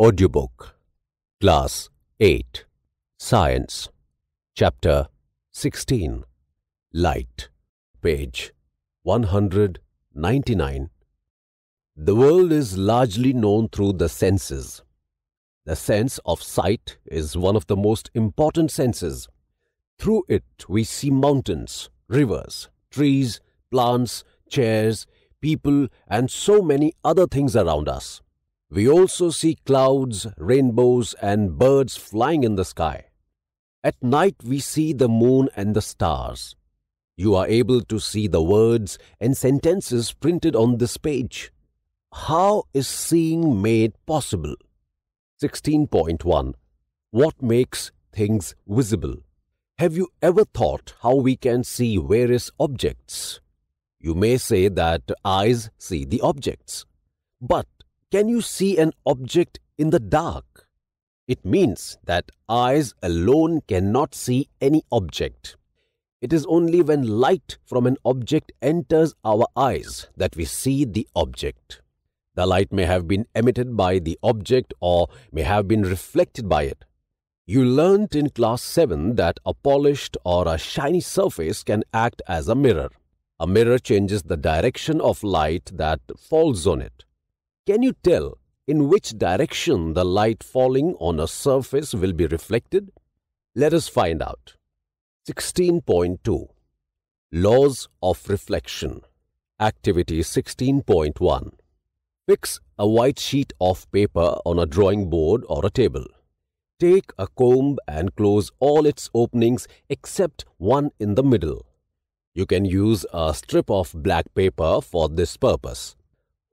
Audiobook Class 8 Science Chapter 16 Light Page 199 The world is largely known through the senses. The sense of sight is one of the most important senses. Through it we see mountains, rivers, trees, plants, chairs, people and so many other things around us we also see clouds, rainbows, and birds flying in the sky. At night, we see the moon and the stars. You are able to see the words and sentences printed on this page. How is seeing made possible? 16.1 What makes things visible? Have you ever thought how we can see various objects? You may say that eyes see the objects. But can you see an object in the dark? It means that eyes alone cannot see any object. It is only when light from an object enters our eyes that we see the object. The light may have been emitted by the object or may have been reflected by it. You learnt in class 7 that a polished or a shiny surface can act as a mirror. A mirror changes the direction of light that falls on it. Can you tell in which direction the light falling on a surface will be reflected? Let us find out. 16.2 Laws of Reflection Activity 16.1 Fix a white sheet of paper on a drawing board or a table. Take a comb and close all its openings except one in the middle. You can use a strip of black paper for this purpose.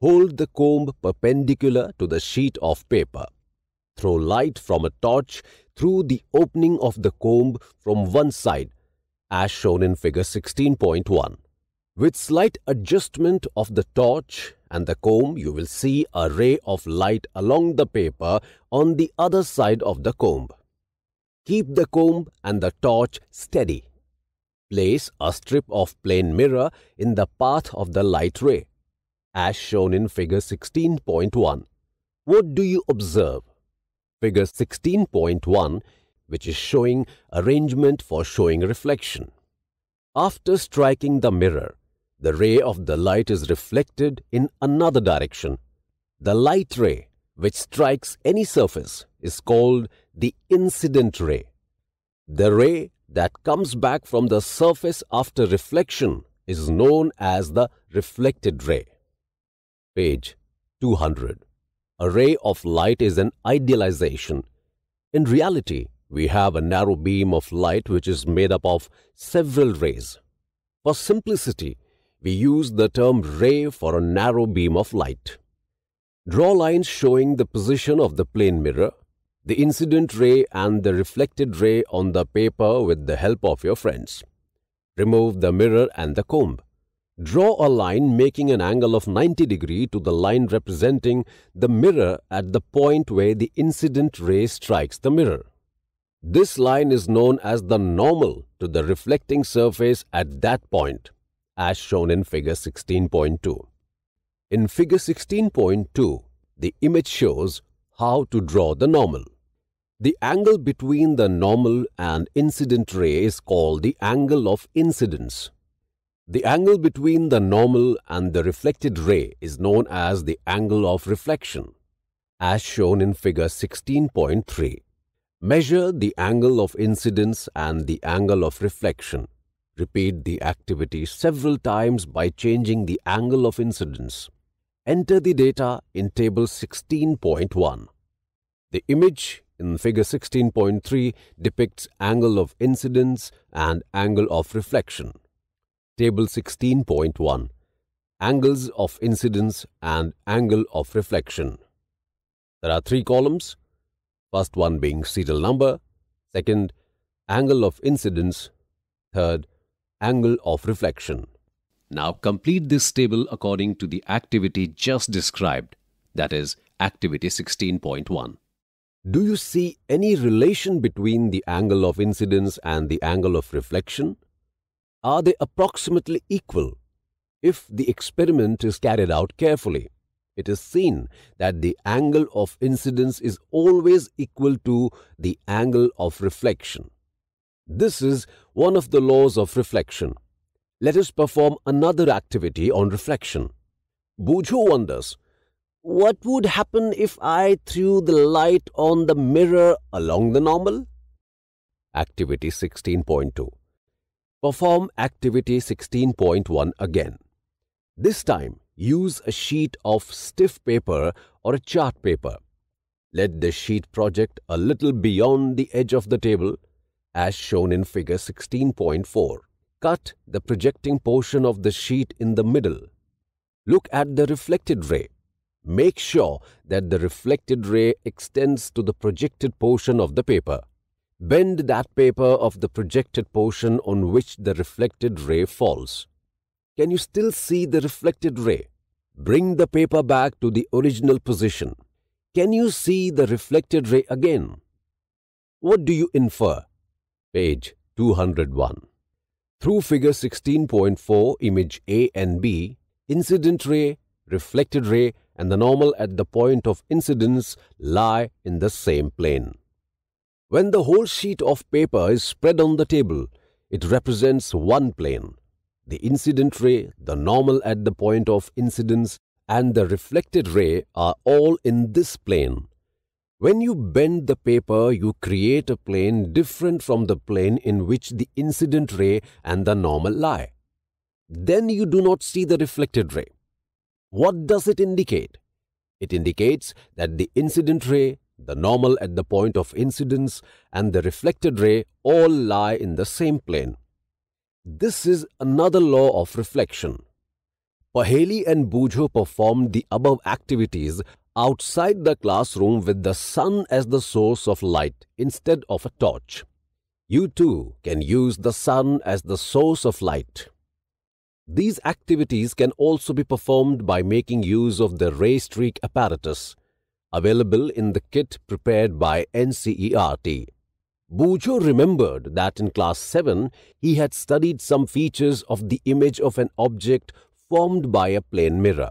Hold the comb perpendicular to the sheet of paper. Throw light from a torch through the opening of the comb from one side as shown in figure 16.1. With slight adjustment of the torch and the comb, you will see a ray of light along the paper on the other side of the comb. Keep the comb and the torch steady. Place a strip of plane mirror in the path of the light ray as shown in figure 16.1. What do you observe? Figure 16.1 which is showing arrangement for showing reflection. After striking the mirror, the ray of the light is reflected in another direction. The light ray which strikes any surface is called the incident ray. The ray that comes back from the surface after reflection is known as the reflected ray. Page 200. A ray of light is an idealization. In reality, we have a narrow beam of light which is made up of several rays. For simplicity, we use the term ray for a narrow beam of light. Draw lines showing the position of the plane mirror, the incident ray and the reflected ray on the paper with the help of your friends. Remove the mirror and the comb. Draw a line making an angle of 90 degree to the line representing the mirror at the point where the incident ray strikes the mirror. This line is known as the normal to the reflecting surface at that point, as shown in figure 16.2. In figure 16.2, the image shows how to draw the normal. The angle between the normal and incident ray is called the angle of incidence. The angle between the normal and the reflected ray is known as the angle of reflection, as shown in figure 16.3. Measure the angle of incidence and the angle of reflection. Repeat the activity several times by changing the angle of incidence. Enter the data in table 16.1. The image in figure 16.3 depicts angle of incidence and angle of reflection. Table 16.1 Angles of incidence and angle of reflection. There are three columns, first one being serial number, second angle of incidence, third angle of reflection. Now complete this table according to the activity just described, that is activity 16.1. Do you see any relation between the angle of incidence and the angle of reflection? Are they approximately equal? If the experiment is carried out carefully, it is seen that the angle of incidence is always equal to the angle of reflection. This is one of the laws of reflection. Let us perform another activity on reflection. Buju wonders, what would happen if I threw the light on the mirror along the normal? Activity 16.2 Perform activity 16.1 again. This time, use a sheet of stiff paper or a chart paper. Let the sheet project a little beyond the edge of the table, as shown in figure 16.4. Cut the projecting portion of the sheet in the middle. Look at the reflected ray. Make sure that the reflected ray extends to the projected portion of the paper. Bend that paper of the projected portion on which the reflected ray falls. Can you still see the reflected ray? Bring the paper back to the original position. Can you see the reflected ray again? What do you infer? Page 201. Through figure 16.4, image A and B, incident ray, reflected ray, and the normal at the point of incidence lie in the same plane. When the whole sheet of paper is spread on the table, it represents one plane. The incident ray, the normal at the point of incidence, and the reflected ray are all in this plane. When you bend the paper, you create a plane different from the plane in which the incident ray and the normal lie. Then you do not see the reflected ray. What does it indicate? It indicates that the incident ray, the normal at the point of incidence and the reflected ray all lie in the same plane. This is another law of reflection. Paheli and Bujo performed the above activities outside the classroom with the sun as the source of light instead of a torch. You too can use the sun as the source of light. These activities can also be performed by making use of the ray streak apparatus available in the kit prepared by NCERT. Bujo remembered that in class 7 he had studied some features of the image of an object formed by a plane mirror.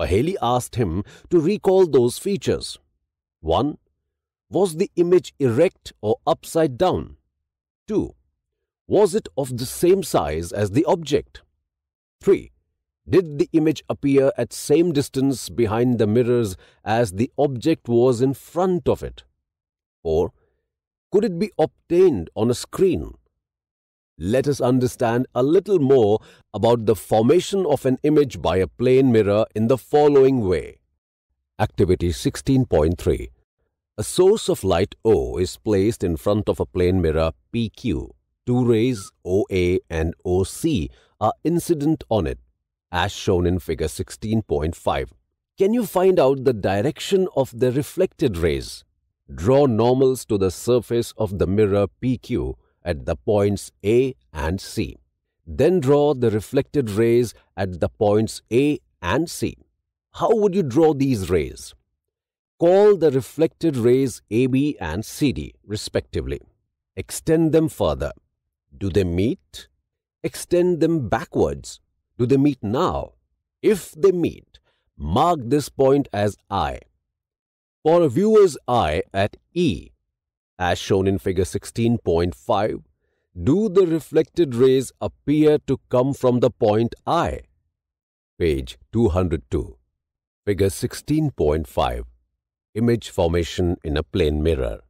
Paheli asked him to recall those features. 1. Was the image erect or upside down? 2. Was it of the same size as the object? 3 did the image appear at same distance behind the mirrors as the object was in front of it? Or could it be obtained on a screen? Let us understand a little more about the formation of an image by a plane mirror in the following way. Activity 16.3 A source of light O is placed in front of a plane mirror PQ. Two rays OA and OC are incident on it as shown in figure 16.5. Can you find out the direction of the reflected rays? Draw normals to the surface of the mirror PQ at the points A and C. Then draw the reflected rays at the points A and C. How would you draw these rays? Call the reflected rays AB and CD respectively. Extend them further. Do they meet? Extend them backwards. Do they meet now? If they meet, mark this point as I. For a viewer's eye at E, as shown in figure 16.5, do the reflected rays appear to come from the point I? Page 202, figure 16.5, image formation in a plane mirror.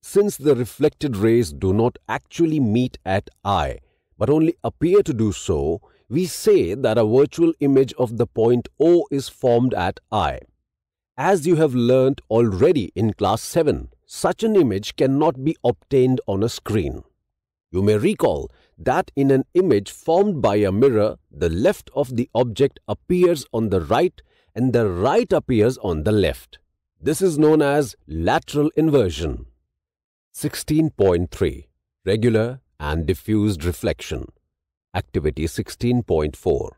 Since the reflected rays do not actually meet at I, but only appear to do so, we say that a virtual image of the point O is formed at I. As you have learnt already in class 7, such an image cannot be obtained on a screen. You may recall that in an image formed by a mirror, the left of the object appears on the right and the right appears on the left. This is known as lateral inversion. 16.3 Regular and diffused reflection. Activity 16.4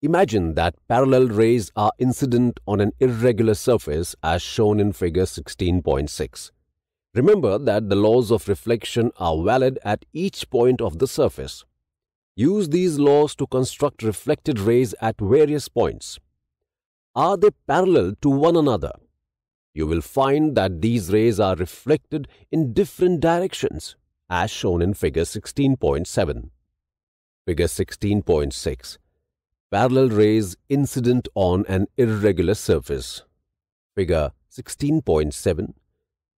Imagine that parallel rays are incident on an irregular surface as shown in figure 16.6. Remember that the laws of reflection are valid at each point of the surface. Use these laws to construct reflected rays at various points. Are they parallel to one another? You will find that these rays are reflected in different directions as shown in figure 16.7. Figure 16.6 Parallel rays incident on an irregular surface. Figure 16.7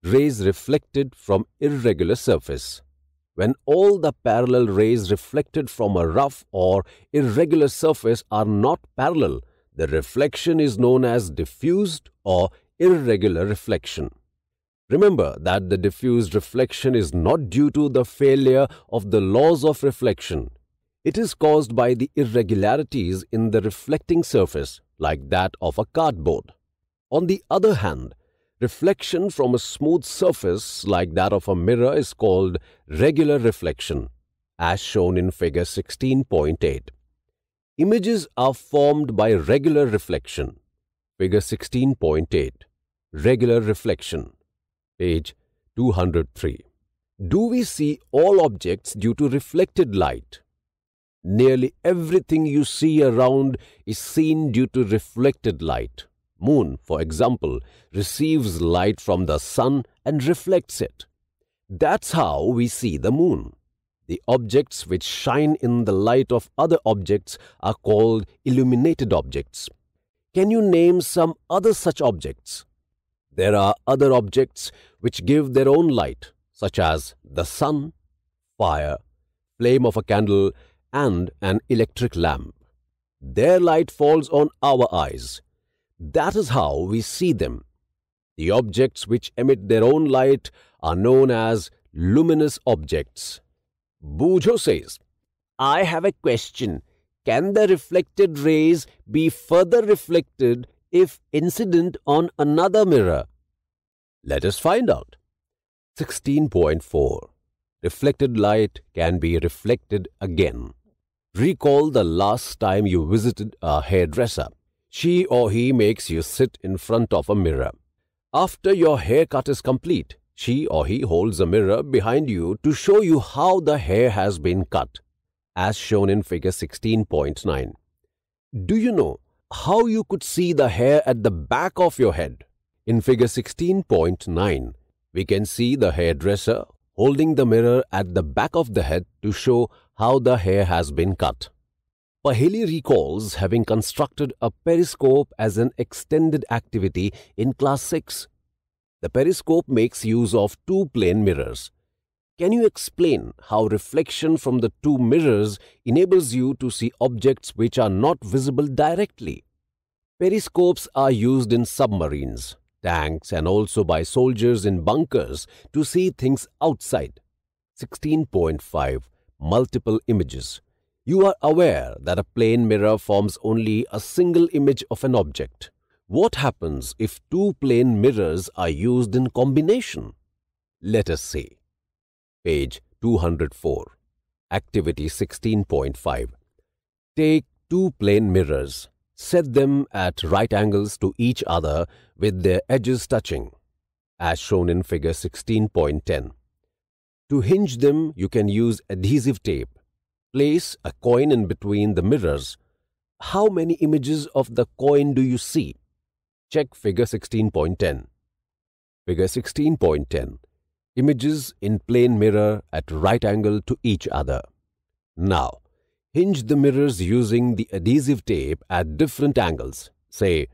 Rays reflected from irregular surface. When all the parallel rays reflected from a rough or irregular surface are not parallel, the reflection is known as diffused or irregular reflection. Remember that the diffused reflection is not due to the failure of the laws of reflection. It is caused by the irregularities in the reflecting surface, like that of a cardboard. On the other hand, reflection from a smooth surface like that of a mirror is called regular reflection, as shown in figure 16.8. Images are formed by regular reflection, figure 16.8, regular reflection, page 203. Do we see all objects due to reflected light? Nearly everything you see around is seen due to reflected light. Moon, for example, receives light from the sun and reflects it. That's how we see the moon. The objects which shine in the light of other objects are called illuminated objects. Can you name some other such objects? There are other objects which give their own light, such as the sun, fire, flame of a candle, and an electric lamp. Their light falls on our eyes. That is how we see them. The objects which emit their own light are known as luminous objects. Bujo says, I have a question. Can the reflected rays be further reflected if incident on another mirror? Let us find out. 16.4 Reflected light can be reflected again. Recall the last time you visited a hairdresser. She or he makes you sit in front of a mirror. After your haircut is complete, she or he holds a mirror behind you to show you how the hair has been cut, as shown in figure 16.9. Do you know how you could see the hair at the back of your head? In figure 16.9, we can see the hairdresser holding the mirror at the back of the head to show how the hair has been cut. Paheli recalls having constructed a periscope as an extended activity in class 6. The periscope makes use of two plane mirrors. Can you explain how reflection from the two mirrors enables you to see objects which are not visible directly? Periscopes are used in submarines, tanks and also by soldiers in bunkers to see things outside. 16.5 multiple images. You are aware that a plane mirror forms only a single image of an object. What happens if two plane mirrors are used in combination? Let us see. Page 204. Activity 16.5. Take two plane mirrors. Set them at right angles to each other with their edges touching, as shown in figure 16.10. To hinge them, you can use adhesive tape. Place a coin in between the mirrors. How many images of the coin do you see? Check figure 16.10. Figure 16.10. Images in plane mirror at right angle to each other. Now, hinge the mirrors using the adhesive tape at different angles, say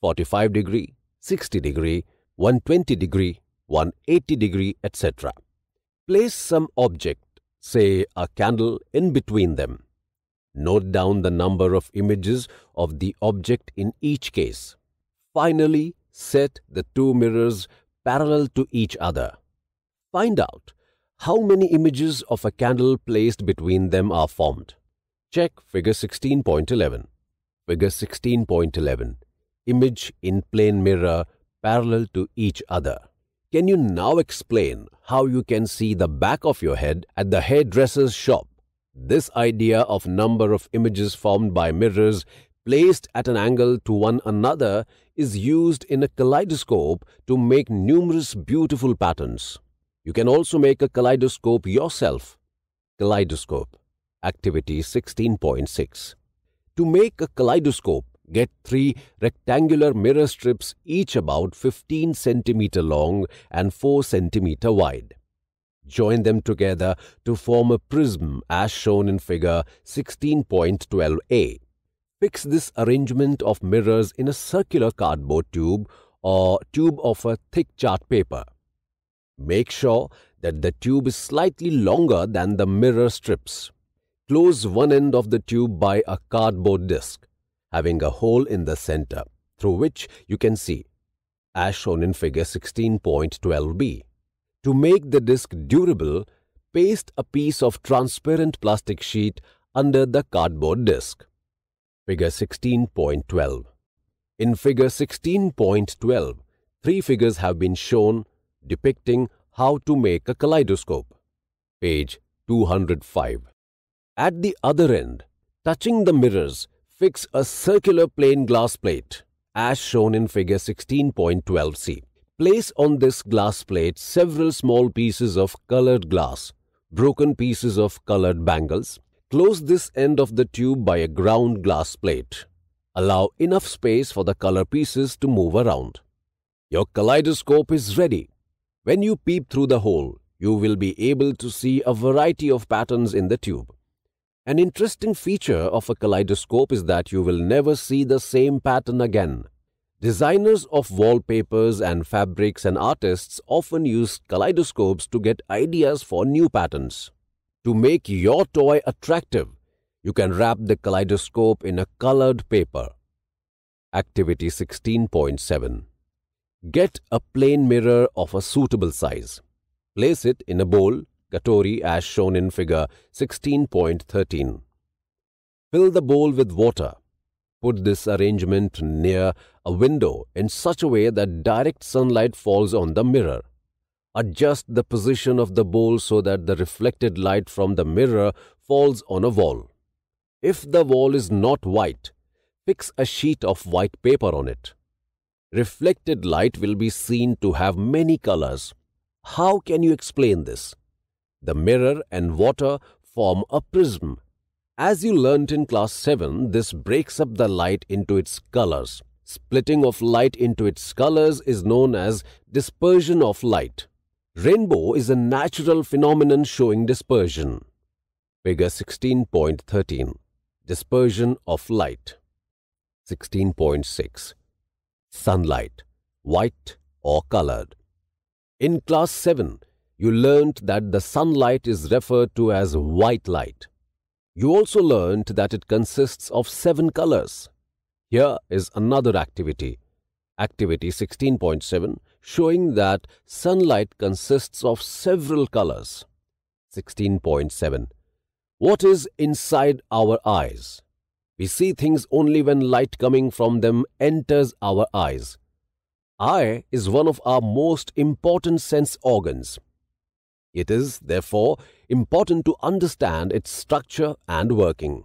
45 degree, 60 degree, 120 degree, 180 degree, etc. Place some object, say a candle, in between them. Note down the number of images of the object in each case. Finally, set the two mirrors parallel to each other. Find out how many images of a candle placed between them are formed. Check figure 16.11. Figure 16.11. Image in plane mirror parallel to each other. Can you now explain how you can see the back of your head at the hairdresser's shop? This idea of number of images formed by mirrors placed at an angle to one another is used in a kaleidoscope to make numerous beautiful patterns. You can also make a kaleidoscope yourself. Kaleidoscope Activity 16.6 To make a kaleidoscope, Get three rectangular mirror strips, each about 15 centimeter long and 4 centimeter wide. Join them together to form a prism as shown in figure 16.12a. Fix this arrangement of mirrors in a circular cardboard tube or tube of a thick chart paper. Make sure that the tube is slightly longer than the mirror strips. Close one end of the tube by a cardboard disc having a hole in the center through which you can see, as shown in figure 16.12b. To make the disc durable, paste a piece of transparent plastic sheet under the cardboard disc. Figure 16.12 In figure 16.12, three figures have been shown depicting how to make a kaleidoscope. Page 205. At the other end, touching the mirrors, Fix a circular plain glass plate as shown in figure 16.12c. Place on this glass plate several small pieces of colored glass, broken pieces of colored bangles. Close this end of the tube by a ground glass plate. Allow enough space for the color pieces to move around. Your kaleidoscope is ready. When you peep through the hole, you will be able to see a variety of patterns in the tube. An interesting feature of a kaleidoscope is that you will never see the same pattern again. Designers of wallpapers and fabrics and artists often use kaleidoscopes to get ideas for new patterns. To make your toy attractive, you can wrap the kaleidoscope in a colored paper. Activity 16.7 Get a plain mirror of a suitable size. Place it in a bowl Gatori as shown in figure 16.13. Fill the bowl with water. Put this arrangement near a window in such a way that direct sunlight falls on the mirror. Adjust the position of the bowl so that the reflected light from the mirror falls on a wall. If the wall is not white, fix a sheet of white paper on it. Reflected light will be seen to have many colors. How can you explain this? The mirror and water form a prism. As you learnt in class 7, this breaks up the light into its colors. Splitting of light into its colors is known as dispersion of light. Rainbow is a natural phenomenon showing dispersion. Figure 16.13 Dispersion of light 16.6 Sunlight, white or colored. In class 7, you learnt that the sunlight is referred to as white light. You also learnt that it consists of seven colors. Here is another activity. Activity 16.7 showing that sunlight consists of several colors. 16.7 What is inside our eyes? We see things only when light coming from them enters our eyes. Eye is one of our most important sense organs. It is, therefore, important to understand its structure and working.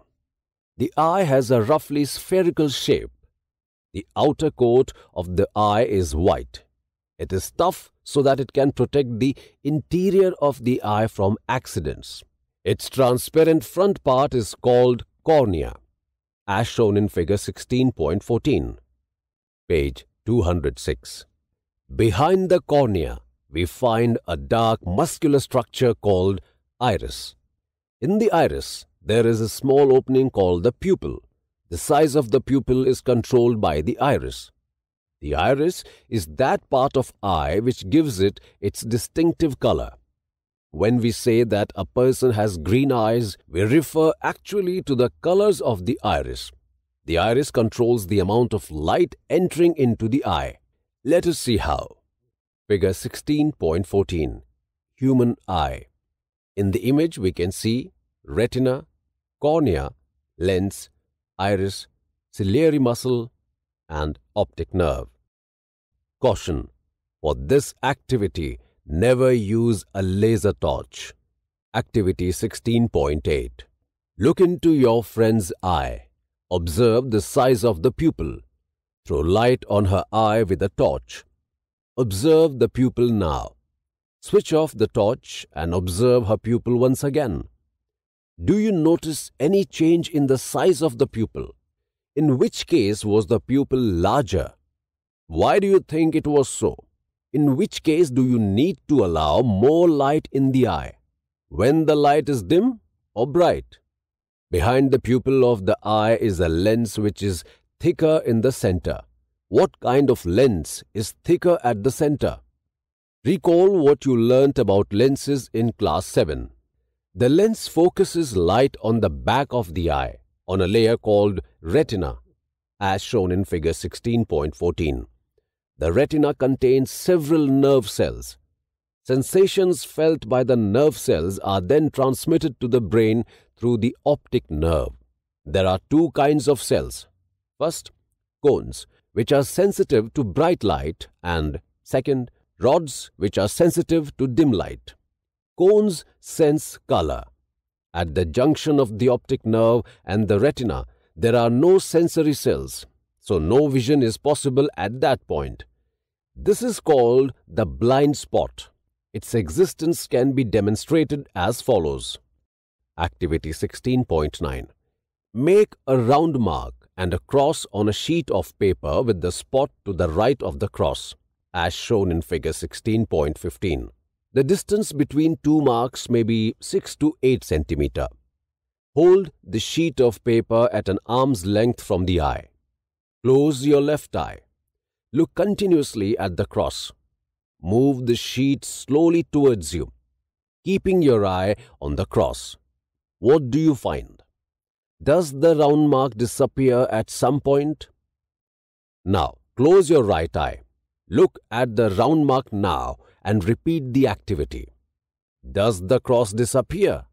The eye has a roughly spherical shape. The outer coat of the eye is white. It is tough so that it can protect the interior of the eye from accidents. Its transparent front part is called cornea, as shown in figure 16.14, page 206. Behind the cornea, we find a dark muscular structure called iris. In the iris, there is a small opening called the pupil. The size of the pupil is controlled by the iris. The iris is that part of eye which gives it its distinctive color. When we say that a person has green eyes, we refer actually to the colors of the iris. The iris controls the amount of light entering into the eye. Let us see how. Figure 16.14 Human Eye In the image we can see retina, cornea, lens, iris, ciliary muscle and optic nerve. Caution! For this activity, never use a laser torch. Activity 16.8 Look into your friend's eye. Observe the size of the pupil. Throw light on her eye with a torch Observe the pupil now. Switch off the torch and observe her pupil once again. Do you notice any change in the size of the pupil? In which case was the pupil larger? Why do you think it was so? In which case do you need to allow more light in the eye? When the light is dim or bright? Behind the pupil of the eye is a lens which is thicker in the center. What kind of lens is thicker at the center? Recall what you learnt about lenses in class 7. The lens focuses light on the back of the eye on a layer called retina as shown in figure 16.14. The retina contains several nerve cells. Sensations felt by the nerve cells are then transmitted to the brain through the optic nerve. There are two kinds of cells. First, cones which are sensitive to bright light and second, rods which are sensitive to dim light. Cones sense color. At the junction of the optic nerve and the retina, there are no sensory cells, so no vision is possible at that point. This is called the blind spot. Its existence can be demonstrated as follows. Activity 16.9 Make a round mark and a cross on a sheet of paper with the spot to the right of the cross, as shown in figure 16.15. The distance between two marks may be 6 to 8 centimeter. Hold the sheet of paper at an arm's length from the eye. Close your left eye. Look continuously at the cross. Move the sheet slowly towards you, keeping your eye on the cross. What do you find? Does the round mark disappear at some point? Now, close your right eye. Look at the round mark now and repeat the activity. Does the cross disappear?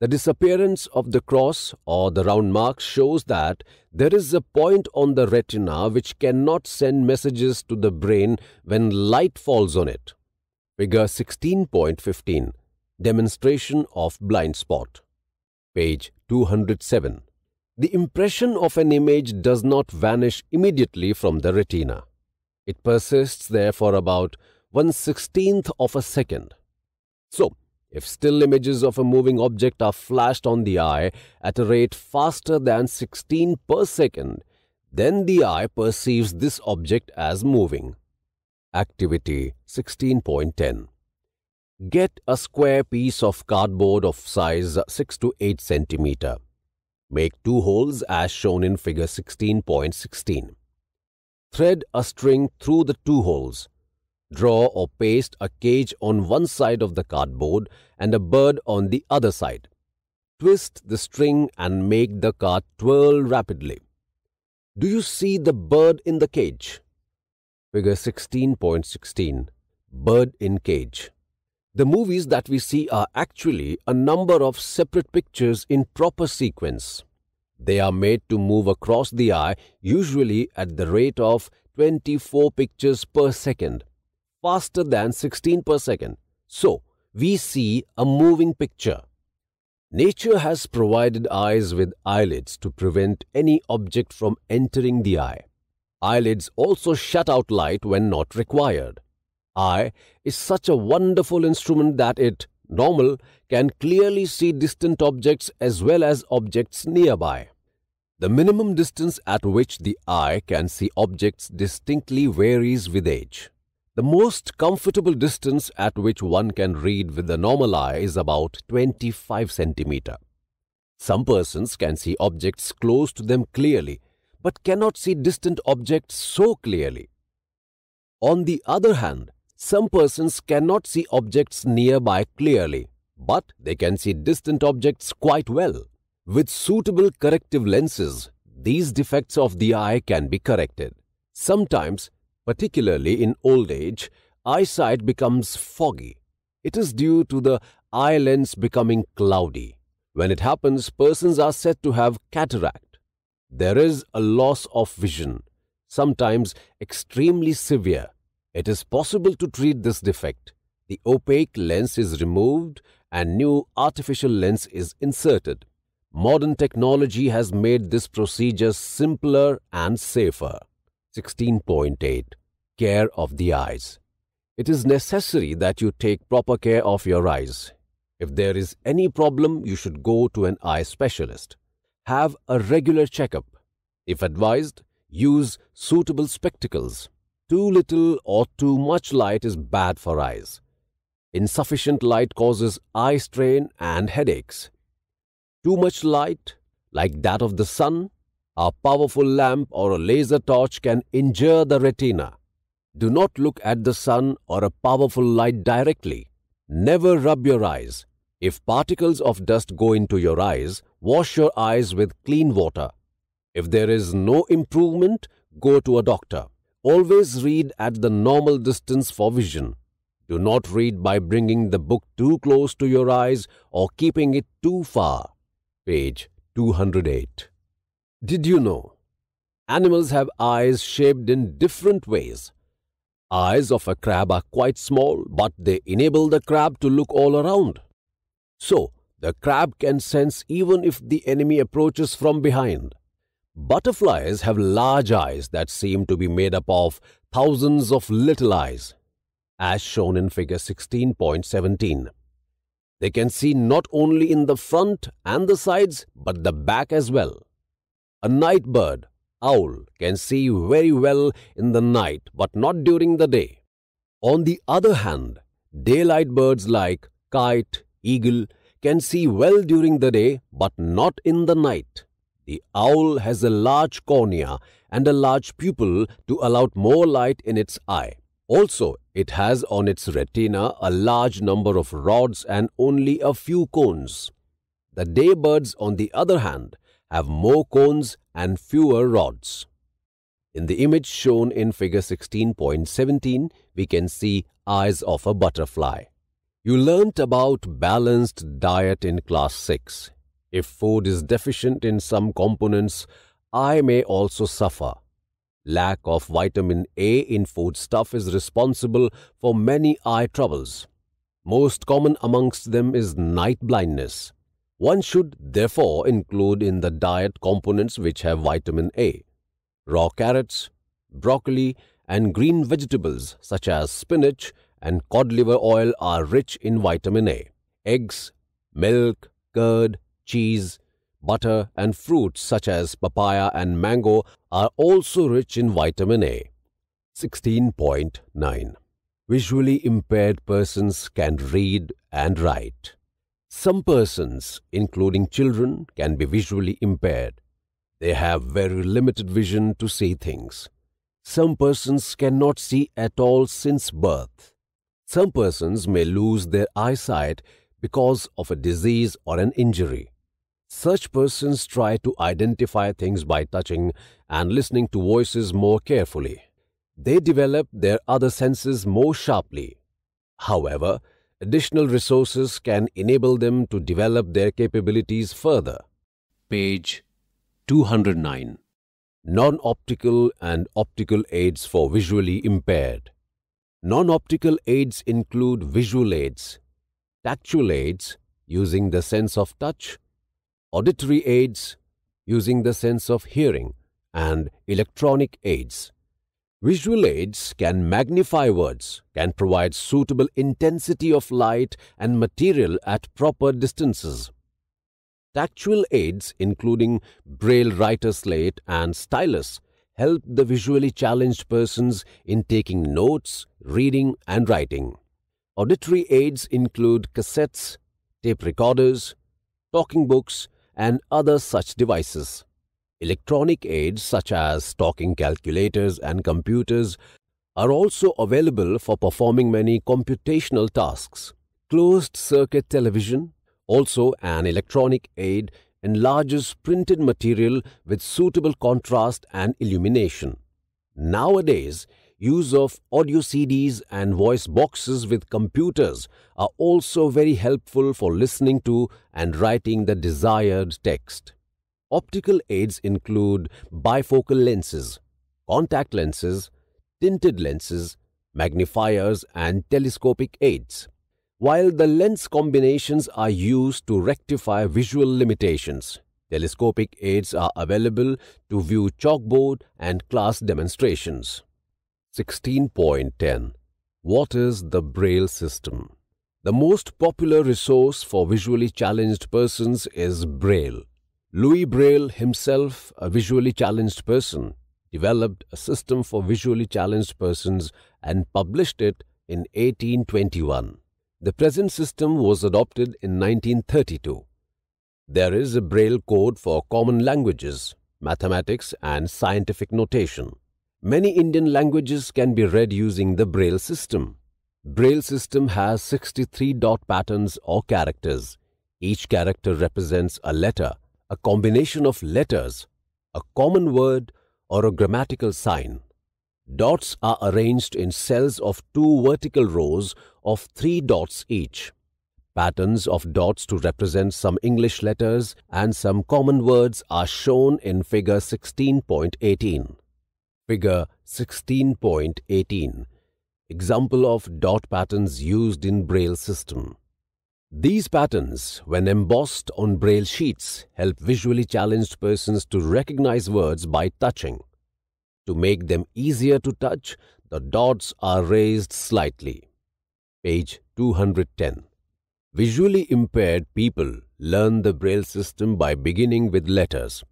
The disappearance of the cross or the round mark shows that there is a point on the retina which cannot send messages to the brain when light falls on it. Figure 16.15 Demonstration of Blind Spot page 207. The impression of an image does not vanish immediately from the retina. It persists there for about 1 16th of a second. So, if still images of a moving object are flashed on the eye at a rate faster than 16 per second, then the eye perceives this object as moving. Activity 16.10 Get a square piece of cardboard of size 6 to 8 centimeter. Make two holes as shown in figure 16.16. Thread a string through the two holes. Draw or paste a cage on one side of the cardboard and a bird on the other side. Twist the string and make the card twirl rapidly. Do you see the bird in the cage? Figure 16.16 .16, Bird in Cage the movies that we see are actually a number of separate pictures in proper sequence. They are made to move across the eye, usually at the rate of 24 pictures per second, faster than 16 per second. So, we see a moving picture. Nature has provided eyes with eyelids to prevent any object from entering the eye. Eyelids also shut out light when not required. Eye is such a wonderful instrument that it, normal, can clearly see distant objects as well as objects nearby. The minimum distance at which the eye can see objects distinctly varies with age. The most comfortable distance at which one can read with the normal eye is about 25 centimeter. Some persons can see objects close to them clearly, but cannot see distant objects so clearly. On the other hand, some persons cannot see objects nearby clearly, but they can see distant objects quite well. With suitable corrective lenses, these defects of the eye can be corrected. Sometimes, particularly in old age, eyesight becomes foggy. It is due to the eye lens becoming cloudy. When it happens, persons are said to have cataract. There is a loss of vision, sometimes extremely severe it is possible to treat this defect. The opaque lens is removed and new artificial lens is inserted. Modern technology has made this procedure simpler and safer. 16.8 Care of the Eyes It is necessary that you take proper care of your eyes. If there is any problem, you should go to an eye specialist. Have a regular checkup. If advised, use suitable spectacles. Too little or too much light is bad for eyes. Insufficient light causes eye strain and headaches. Too much light, like that of the sun, a powerful lamp or a laser torch can injure the retina. Do not look at the sun or a powerful light directly. Never rub your eyes. If particles of dust go into your eyes, wash your eyes with clean water. If there is no improvement, go to a doctor. Always read at the normal distance for vision. Do not read by bringing the book too close to your eyes or keeping it too far. Page 208. Did you know? Animals have eyes shaped in different ways. Eyes of a crab are quite small, but they enable the crab to look all around. So, the crab can sense even if the enemy approaches from behind. Butterflies have large eyes that seem to be made up of thousands of little eyes, as shown in figure 16.17. They can see not only in the front and the sides, but the back as well. A night bird, owl, can see very well in the night, but not during the day. On the other hand, daylight birds like kite, eagle, can see well during the day, but not in the night. The owl has a large cornea and a large pupil to allow more light in its eye. Also, it has on its retina a large number of rods and only a few cones. The day birds, on the other hand, have more cones and fewer rods. In the image shown in figure 16.17, we can see eyes of a butterfly. You learnt about balanced diet in class 6. If food is deficient in some components, I may also suffer. Lack of vitamin A in foodstuff is responsible for many eye troubles. Most common amongst them is night blindness. One should therefore include in the diet components which have vitamin A. Raw carrots, broccoli, and green vegetables such as spinach and cod liver oil are rich in vitamin A. Eggs, milk, curd, cheese, butter and fruits such as papaya and mango are also rich in vitamin A. 16.9 Visually impaired persons can read and write. Some persons, including children, can be visually impaired. They have very limited vision to see things. Some persons cannot see at all since birth. Some persons may lose their eyesight because of a disease or an injury. Such persons try to identify things by touching and listening to voices more carefully. They develop their other senses more sharply. However, additional resources can enable them to develop their capabilities further. Page 209 Non optical and optical aids for visually impaired. Non optical aids include visual aids, tactual aids using the sense of touch auditory aids, using the sense of hearing, and electronic aids. Visual aids can magnify words, can provide suitable intensity of light and material at proper distances. Tactual aids, including braille writer slate and stylus, help the visually challenged persons in taking notes, reading, and writing. Auditory aids include cassettes, tape recorders, talking books, and other such devices. Electronic aids such as talking calculators and computers are also available for performing many computational tasks. Closed circuit television, also an electronic aid, enlarges printed material with suitable contrast and illumination. Nowadays, Use of audio CDs and voice boxes with computers are also very helpful for listening to and writing the desired text. Optical aids include bifocal lenses, contact lenses, tinted lenses, magnifiers and telescopic aids. While the lens combinations are used to rectify visual limitations, telescopic aids are available to view chalkboard and class demonstrations. 16.10 What is the Braille System? The most popular resource for visually challenged persons is Braille. Louis Braille himself, a visually challenged person, developed a system for visually challenged persons and published it in 1821. The present system was adopted in 1932. There is a Braille code for common languages, mathematics and scientific notation. Many Indian languages can be read using the Braille system. Braille system has 63 dot patterns or characters. Each character represents a letter, a combination of letters, a common word or a grammatical sign. Dots are arranged in cells of two vertical rows of three dots each. Patterns of dots to represent some English letters and some common words are shown in figure 16.18. Figure 16.18 Example of dot patterns used in Braille system. These patterns, when embossed on Braille sheets, help visually challenged persons to recognize words by touching. To make them easier to touch, the dots are raised slightly. Page 210. Visually impaired people learn the Braille system by beginning with letters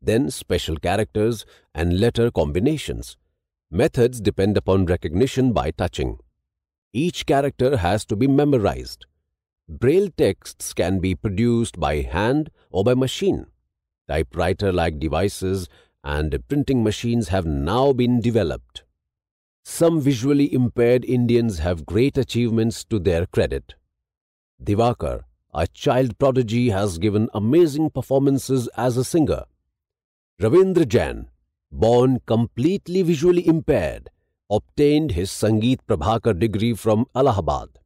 then special characters and letter combinations. Methods depend upon recognition by touching. Each character has to be memorized. Braille texts can be produced by hand or by machine. Typewriter-like devices and printing machines have now been developed. Some visually impaired Indians have great achievements to their credit. Divakar, a child prodigy, has given amazing performances as a singer. Ravindra Jain, born completely visually impaired, obtained his Sangeet Prabhakar degree from Allahabad.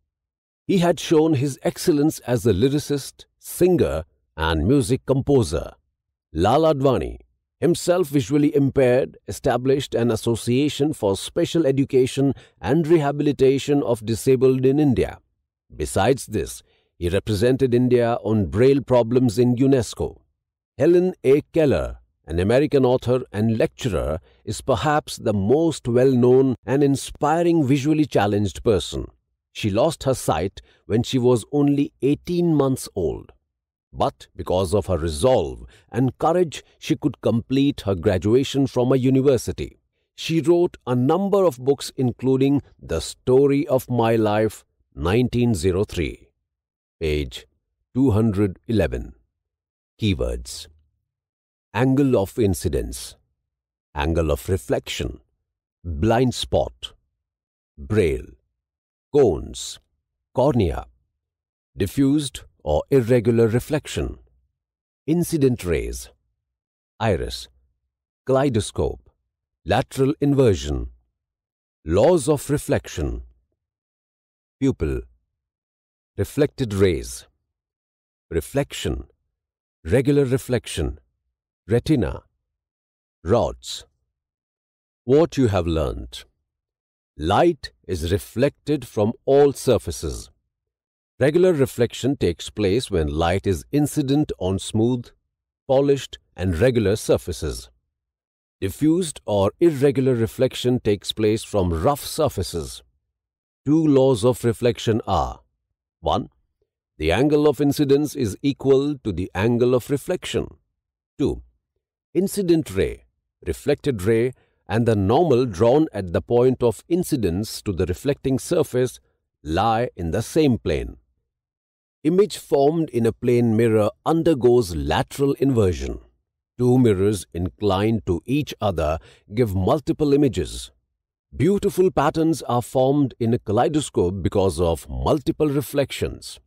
He had shown his excellence as a lyricist, singer, and music composer. Lal Advani, himself visually impaired, established an association for special education and rehabilitation of disabled in India. Besides this, he represented India on braille problems in UNESCO. Helen A. Keller, an American author and lecturer, is perhaps the most well known and inspiring visually challenged person. She lost her sight when she was only 18 months old. But because of her resolve and courage, she could complete her graduation from a university. She wrote a number of books, including The Story of My Life, 1903, page 211. Keywords angle of incidence, angle of reflection, blind spot, braille, cones, cornea, diffused or irregular reflection, incident rays, iris, kaleidoscope, lateral inversion, laws of reflection, pupil, reflected rays, reflection, regular reflection, Retina Rods What you have learnt. Light is reflected from all surfaces. Regular reflection takes place when light is incident on smooth, polished and regular surfaces. Diffused or irregular reflection takes place from rough surfaces. Two laws of reflection are 1. The angle of incidence is equal to the angle of reflection. 2 incident ray, reflected ray and the normal drawn at the point of incidence to the reflecting surface lie in the same plane. Image formed in a plane mirror undergoes lateral inversion. Two mirrors inclined to each other give multiple images. Beautiful patterns are formed in a kaleidoscope because of multiple reflections.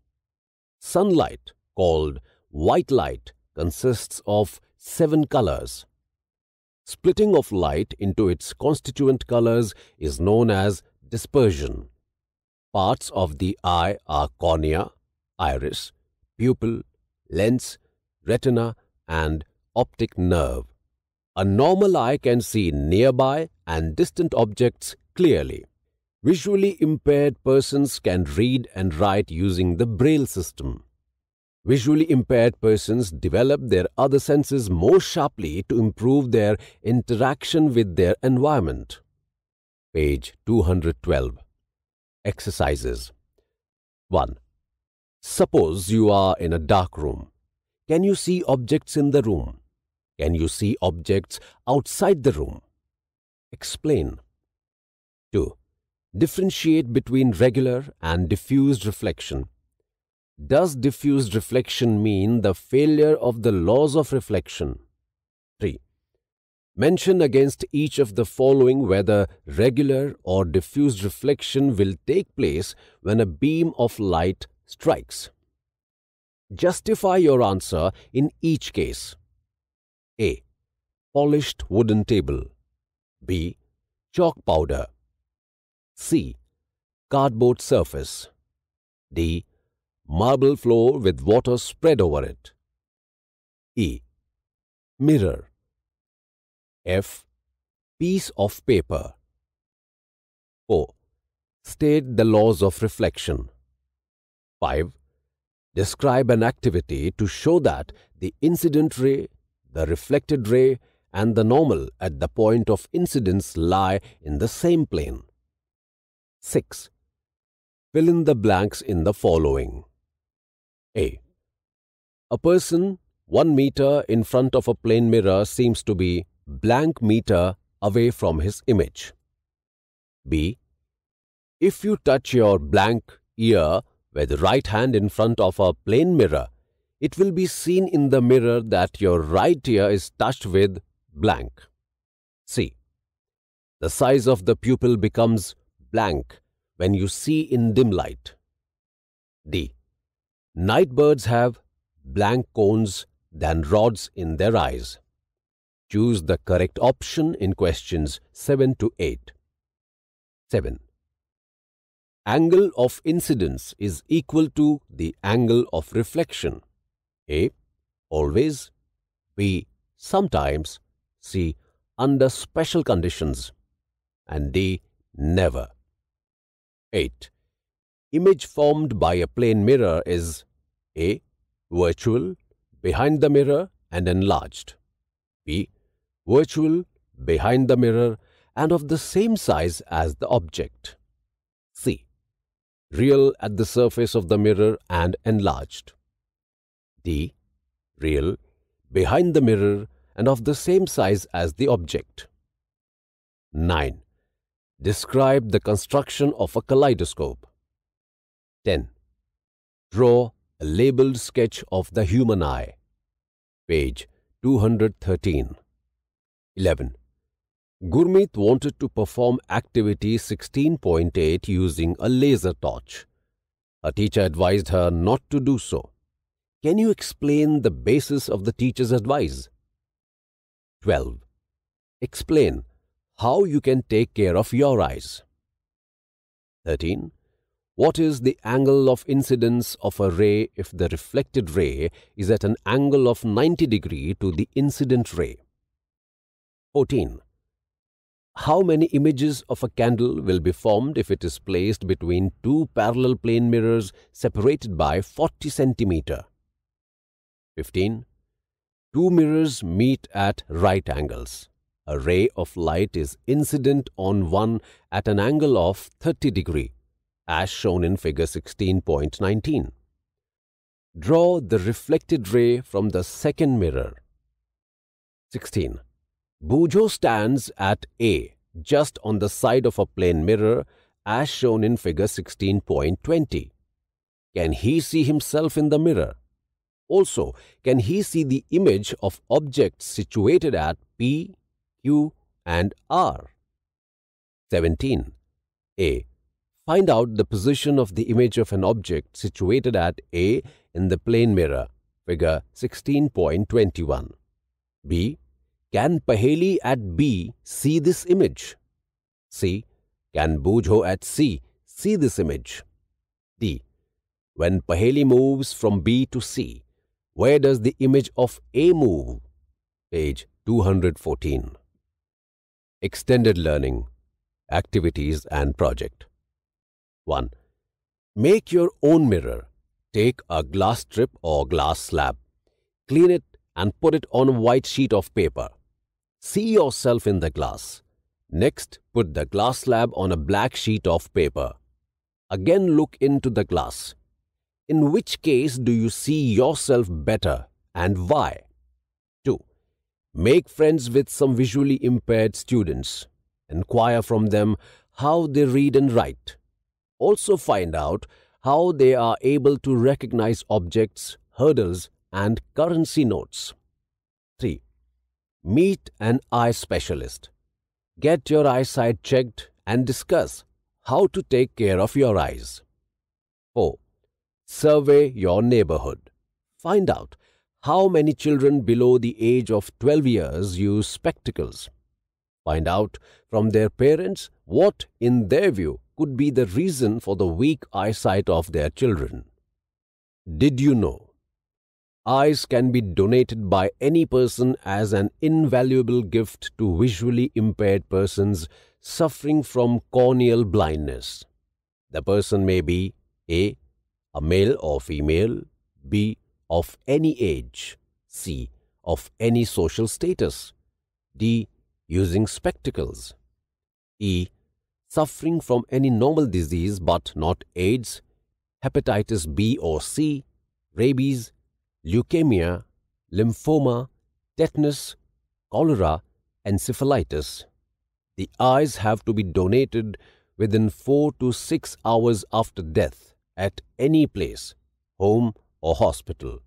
Sunlight, called white light, consists of seven colors. Splitting of light into its constituent colors is known as dispersion. Parts of the eye are cornea, iris, pupil, lens, retina and optic nerve. A normal eye can see nearby and distant objects clearly. Visually impaired persons can read and write using the braille system. Visually impaired persons develop their other senses more sharply to improve their interaction with their environment. Page 212. Exercises 1. Suppose you are in a dark room. Can you see objects in the room? Can you see objects outside the room? Explain. 2. Differentiate between regular and diffused reflection. Does diffused reflection mean the failure of the laws of reflection? 3. Mention against each of the following whether regular or diffused reflection will take place when a beam of light strikes. Justify your answer in each case. A. Polished wooden table. B. Chalk powder. C. Cardboard surface. D marble floor with water spread over it. E. Mirror. F. Piece of paper. O. State the laws of reflection. 5. Describe an activity to show that the incident ray, the reflected ray, and the normal at the point of incidence lie in the same plane. 6. Fill in the blanks in the following. A. A person 1 meter in front of a plane mirror seems to be blank meter away from his image. B. If you touch your blank ear with right hand in front of a plane mirror, it will be seen in the mirror that your right ear is touched with blank. C. The size of the pupil becomes blank when you see in dim light. D. Night birds have blank cones than rods in their eyes. Choose the correct option in questions 7 to 8. 7. Angle of incidence is equal to the angle of reflection. A. Always. B. Sometimes. C. Under special conditions. And D. Never. 8. Image formed by a plane mirror is a. Virtual, behind the mirror and enlarged. B. Virtual, behind the mirror and of the same size as the object. C. Real at the surface of the mirror and enlarged. D. Real, behind the mirror and of the same size as the object. 9. Describe the construction of a kaleidoscope. 10. Draw a Labeled Sketch of the Human Eye, page 213. 11. Gurmeet wanted to perform activity 16.8 using a laser torch. Her teacher advised her not to do so. Can you explain the basis of the teacher's advice? 12. Explain how you can take care of your eyes. 13. What is the angle of incidence of a ray if the reflected ray is at an angle of 90 degree to the incident ray? 14. How many images of a candle will be formed if it is placed between two parallel plane mirrors separated by 40 centimeter? 15. Two mirrors meet at right angles. A ray of light is incident on one at an angle of 30 degree as shown in figure 16.19. Draw the reflected ray from the second mirror. 16. Bujo stands at A, just on the side of a plane mirror, as shown in figure 16.20. Can he see himself in the mirror? Also, can he see the image of objects situated at P, Q, and R? 17. A. Find out the position of the image of an object situated at A in the plane mirror, figure 16.21. B. Can Paheli at B see this image? C. Can Bujho at C see this image? D. When Paheli moves from B to C, where does the image of A move? Page 214. Extended Learning Activities and Project 1. Make your own mirror. Take a glass strip or glass slab. Clean it and put it on a white sheet of paper. See yourself in the glass. Next, put the glass slab on a black sheet of paper. Again look into the glass. In which case do you see yourself better and why? 2. Make friends with some visually impaired students. Inquire from them how they read and write also find out how they are able to recognize objects, hurdles, and currency notes. 3. Meet an eye specialist. Get your eyesight checked and discuss how to take care of your eyes. 4. Survey your neighborhood. Find out how many children below the age of 12 years use spectacles. Find out from their parents what, in their view, could be the reason for the weak eyesight of their children. Did you know? Eyes can be donated by any person as an invaluable gift to visually impaired persons suffering from corneal blindness. The person may be A. A male or female, B. Of any age, C. Of any social status, D. Using spectacles, E suffering from any normal disease but not AIDS, hepatitis B or C, rabies, leukemia, lymphoma, tetanus, cholera, and syphilitis. The eyes have to be donated within 4 to 6 hours after death at any place, home or hospital.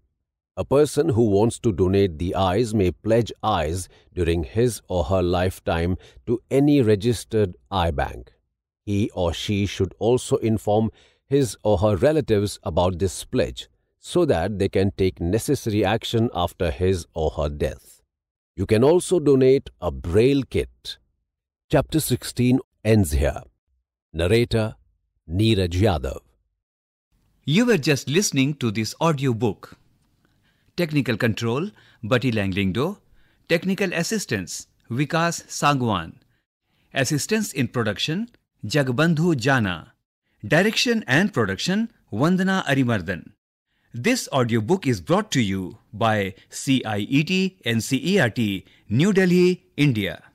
A person who wants to donate the eyes may pledge eyes during his or her lifetime to any registered eye bank. He or she should also inform his or her relatives about this pledge so that they can take necessary action after his or her death. You can also donate a braille kit. Chapter 16 ends here. Narrator Neeraj Yadav. You were just listening to this audiobook. Technical Control, Buddy Langlingdo. Technical Assistance, Vikas Sangwan. Assistance in Production, Jagbandhu Jana. Direction and Production, Vandana Arimardhan. This audiobook is brought to you by CIET NCERT, New Delhi, India.